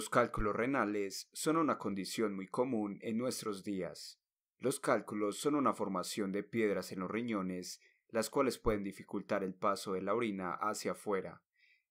Los cálculos renales son una condición muy común en nuestros días. Los cálculos son una formación de piedras en los riñones, las cuales pueden dificultar el paso de la orina hacia afuera.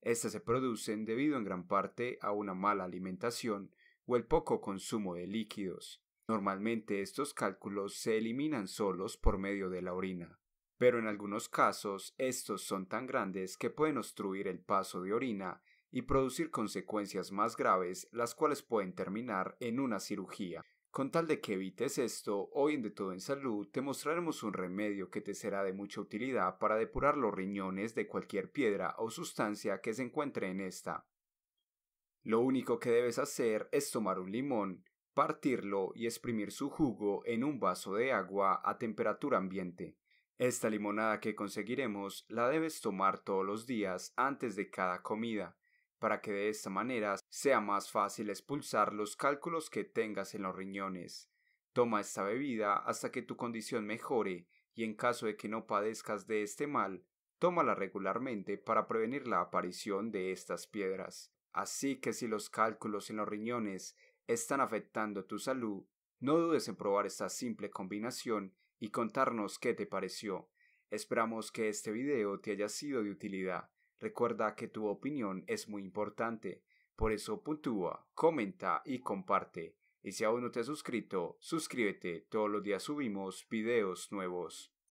Estas se producen debido en gran parte a una mala alimentación o el poco consumo de líquidos. Normalmente estos cálculos se eliminan solos por medio de la orina, pero en algunos casos estos son tan grandes que pueden obstruir el paso de orina y producir consecuencias más graves, las cuales pueden terminar en una cirugía. Con tal de que evites esto, hoy en De Todo en Salud te mostraremos un remedio que te será de mucha utilidad para depurar los riñones de cualquier piedra o sustancia que se encuentre en esta. Lo único que debes hacer es tomar un limón, partirlo y exprimir su jugo en un vaso de agua a temperatura ambiente. Esta limonada que conseguiremos la debes tomar todos los días antes de cada comida para que de esta manera sea más fácil expulsar los cálculos que tengas en los riñones. Toma esta bebida hasta que tu condición mejore y en caso de que no padezcas de este mal, tómala regularmente para prevenir la aparición de estas piedras. Así que si los cálculos en los riñones están afectando tu salud, no dudes en probar esta simple combinación y contarnos qué te pareció. Esperamos que este video te haya sido de utilidad. Recuerda que tu opinión es muy importante, por eso puntúa, comenta y comparte. Y si aún no te has suscrito, suscríbete, todos los días subimos videos nuevos.